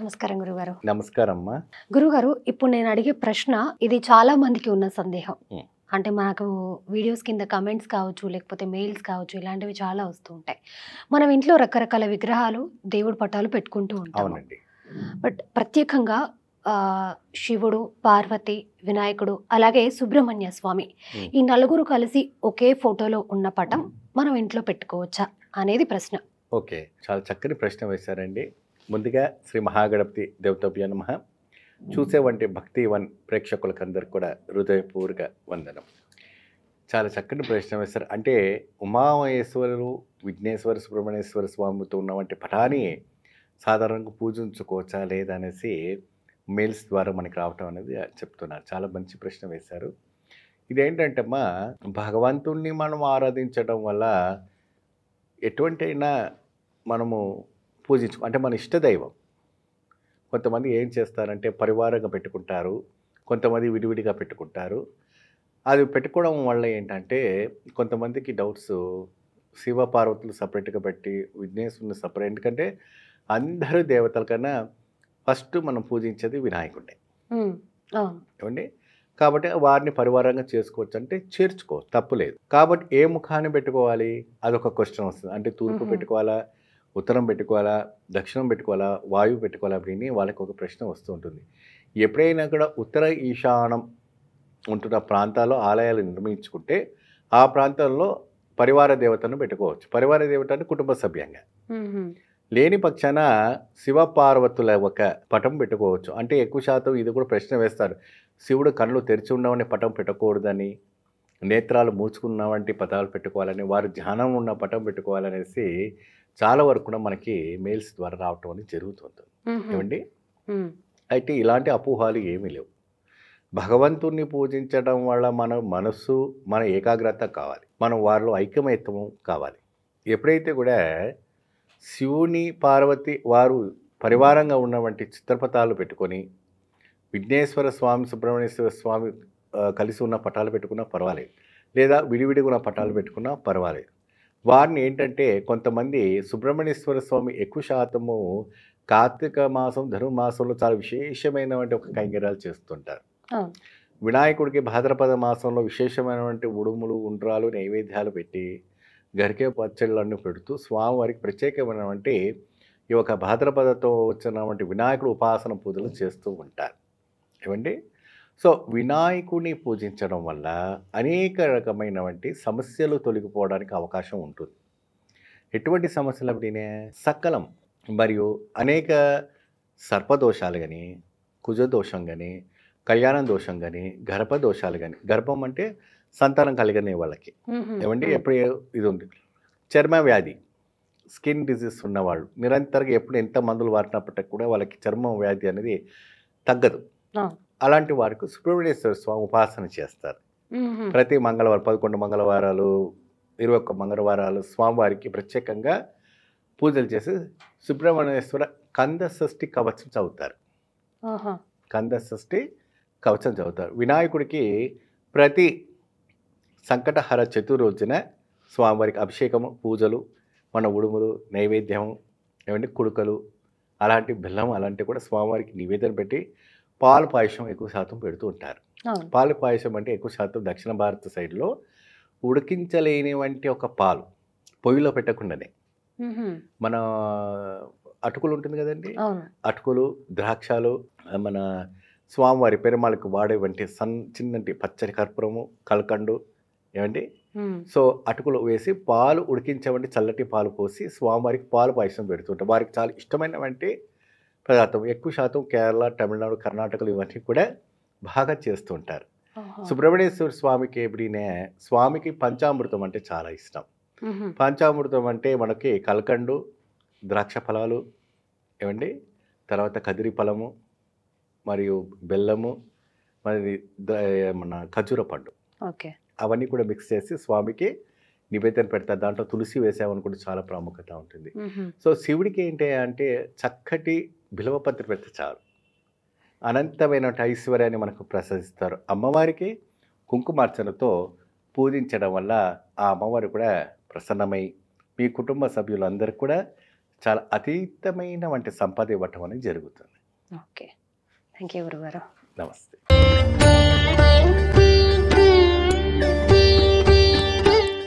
నమస్కారం గురుగారు నమస్కారం అమ్మా గురుగారు ఇప్పుడు నేను అడిగే ప్రశ్న ఇది చాలా మందికి ఉన్న సందేహం అంటే మనకు వీడియోస్ కింద కమెంట్స్ కావచ్చు లేకపోతే మెయిల్స్ కావచ్చు ఇలాంటివి చాలా వస్తూ ఉంటాయి మనం ఇంట్లో రకరకాల విగ్రహాలు దేవుడు పటాలు పెట్టుకుంటూ ఉంటాం బట్ ప్రత్యేకంగా శివుడు పార్వతి వినాయకుడు అలాగే సుబ్రహ్మణ్య స్వామి ఈ నలుగురు కలిసి ఒకే ఫోటోలో ఉన్న పటం మనం ఇంట్లో పెట్టుకోవచ్చా అనేది ప్రశ్న ఓకే చాలా చక్కని ప్రశ్న వేశారండి ముందుగా శ్రీ మహాగణపతి దేవతభ్య నమ చూసే వంటి భక్తి వన్ అందరికి కూడా హృదయపూర్వక వందనం చాలా చక్కటి ప్రశ్న వేస్తారు అంటే ఉమామహేశ్వరులు విఘ్నేశ్వర సుబ్రహ్మణ్యేశ్వర స్వామితో ఉన్న వంటి పటాన్ని సాధారణంగా పూజించుకోవచ్చా లేదా అనేసి మెయిల్స్ ద్వారా మనకి రావటం అనేది చెప్తున్నారు చాలా మంచి ప్రశ్న వేశారు ఇదేంటంటే అమ్మా భగవంతుణ్ణి మనం ఆరాధించడం వల్ల ఎటువంటి అయినా మనము పూజించు అంటే మన ఇష్టదైవం కొంతమంది ఏం చేస్తారంటే పరివారంగా పెట్టుకుంటారు కొంతమంది విడివిడిగా పెట్టుకుంటారు అది పెట్టుకోవడం వల్ల ఏంటంటే కొంతమందికి డౌట్స్ శివ పార్వతులు సపరేట్గా పెట్టి విఘ్నేశ్వరుని సపరేట్ ఎందుకంటే అందరూ దేవతల కన్నా ఫస్ట్ మనం పూజించేది వినాయకుడే ఏమండి కాబట్టి వారిని పరివారంగా చేసుకోవచ్చు అంటే చేర్చుకో తప్పులేదు కాబట్టి ఏ ముఖాన్ని పెట్టుకోవాలి అదొక క్వశ్చన్ వస్తుంది అంటే తూర్పు పెట్టుకోవాలా ఉత్తరం పెట్టుకోవాలా దక్షిణం పెట్టుకోవాలా వాయువు పెట్టుకోవాలా அப்படின்னு వాళ్ళకి ఒక ప్రశ్న వస్తూ ఉంటుంది ఎప్పుడైనా కూడా ఉత్తర ఈశానం ఉంటున్న ప్రాంతాల్లో ఆలయాలు నిర్మించుకుంటే ఆ ప్రాంతంలో పరివార దేవతను పెట్టుకోవచ్చు పరివార దేవత అంటే కుటుంబ సభ్యంగా లేని పక్షాన శివపార్వతుల ఒక పటం పెట్టుకోవచ్చు అంటే ఎక్కువ శాతం ఇది కూడా ప్రశ్న వేస్తారు శివుడు కళ్ళు తెరిచి ఉండవని పటం పెట్టకూడదని నేత్రాలు మూసుకున్న వంటి పదాలు పెట్టుకోవాలని వారు ధ్యానం ఉన్న పటం పెట్టుకోవాలనేసి చాలా వరకు కూడా మనకి మెయిల్స్ ద్వారా రావటం అనేది జరుగుతుంది ఏమండి అయితే ఇలాంటి అపోహాలు ఏమీ లేవు భగవంతుణ్ణి పూజించడం వల్ల మన మనస్సు మన ఏకాగ్రత కావాలి మనం వారిలో ఐక్యమైత్వం కావాలి ఎప్పుడైతే కూడా శివుని పార్వతి వారు పరివారంగా ఉన్న వంటి చిత్రపటాలు పెట్టుకొని విఘ్నేశ్వర స్వామి సుబ్రహ్మణ్యేశ్వర స్వామి కలిసి ఉన్న పటాలు పెట్టుకున్నా పర్వాలేదు లేదా విడివిడిగా ఉన్న పటాలు పెట్టుకున్నా పర్వాలేదు వారిని ఏంటంటే కొంతమంది సుబ్రహ్మణ్యేశ్వర స్వామి ఎక్కువ శాతము కార్తీక మాసం మాసంలో చాలా విశేషమైనటువంటి ఒక కైంకర్యాలు చేస్తుంటారు వినాయకుడికి భాద్రపద మాసంలో విశేషమైనటువంటి ఉడుములు ఉండ్రాలు నైవేద్యాలు పెట్టి గరికే పచ్చళ్ళన్నీ పెడుతూ స్వామివారికి ప్రత్యేకమైనటువంటి ఈ యొక్క భాద్రపదతో వచ్చినటువంటి వినాయకుడు ఉపాసన పూజలు చేస్తూ ఉంటారు ఏమండి సో వినాయకుడిని పూజించడం వల్ల అనేక రకమైనటువంటి సమస్యలు తొలగిపోవడానికి అవకాశం ఉంటుంది ఎటువంటి సమస్యలు అంటేనే సకలం మరియు అనేక సర్పదోషాలు కానీ కుజదోషం కానీ కళ్యాణ దోషం కానీ గర్భ దోషాలు కానీ గర్భం అంటే సంతానం కలిగని వాళ్ళకి ఏమంటే ఎప్పుడు ఇది ఉంది చర్మ వ్యాధి స్కిన్ డిజీజ్ ఉన్నవాళ్ళు నిరంతరంగా ఎప్పుడు ఎంత మందులు వాడినప్పటికీ కూడా వాళ్ళకి చర్మం వ్యాధి అనేది తగ్గదు అలాంటి వారికి సుబ్రహ్మణ్యేశ్వర స్వామి ఉపాసన చేస్తారు ప్రతి మంగళవారం పదకొండు మంగళవారాలు ఇరవై ఒక్క మంగళవారాలు స్వామివారికి ప్రత్యేకంగా పూజలు చేసి సుబ్రహ్మణ్యేశ్వర కంద షష్ఠి కవచం చదువుతారు కంద షష్ఠి కవచం చదువుతారు వినాయకుడికి ప్రతి సంకటహర చతుర్రోజున స్వామివారికి అభిషేకము పూజలు మన ఉడుములు నైవేద్యము ఏమంటే కుడుకలు అలాంటి బెల్లం అలాంటివి కూడా స్వామివారికి నివేదన పెట్టి పాలు పాయసం ఎక్కువ శాతం పెడుతూ ఉంటారు పాలు పాయసం అంటే ఎక్కువ శాతం దక్షిణ భారత సైడ్లో ఉడికించలేనివంటి ఒక పాలు పొయ్యిలో పెట్టకుండానే మన అటుకులు ఉంటుంది కదండి అటుకులు ద్రాక్షలు మన స్వామివారి పెరుమాళకు వాడే వంటి సన్ చిన్నటి పచ్చని కర్పూరము కలకండు ఏమండి సో అటుకులు వేసి పాలు ఉడికించేవంటి చల్లటి పాలు పోసి స్వామివారికి పాలు పాయసం పెడుతుంటారు వారికి చాలా ఇష్టమైనవంటి పదార్థం ఎక్కువ శాతం కేరళ తమిళనాడు కర్ణాటకలు ఇవన్నీ కూడా బాగా చేస్తుంటారు సుబ్రహ్మణ్యేశ్వర స్వామికి ఎప్పుడైనా స్వామికి పంచామృతం అంటే చాలా ఇష్టం పంచామృతం అంటే మనకి కలకండు ద్రాక్ష ఫలాలు ఏమండి తర్వాత కదిరి ఫలము మరియు బెల్లము మరి మన ఖజూర పండు ఓకే అవన్నీ కూడా మిక్స్ చేసి స్వామికి నివేదన పెడతారు దాంట్లో తులసి వేసామనుకుంటే చాలా ప్రాముఖ్యత ఉంటుంది సో శివుడికి ఏంటి అంటే చక్కటి బిలవపత్ర పెడితే చాలు అనంతమైన ఐశ్వర్యాన్ని మనకు ప్రసాదిస్తారు అమ్మవారికి కుంకుమార్చనతో పూజించడం వల్ల ఆ అమ్మవారు కూడా ప్రసన్నమై మీ కుటుంబ సభ్యులందరూ కూడా చాలా అతీతమైన వంటి సంపద ఇవ్వటం అనేది జరుగుతుంది ఓకే థ్యాంక్ యూ గురుగారు నమస్తే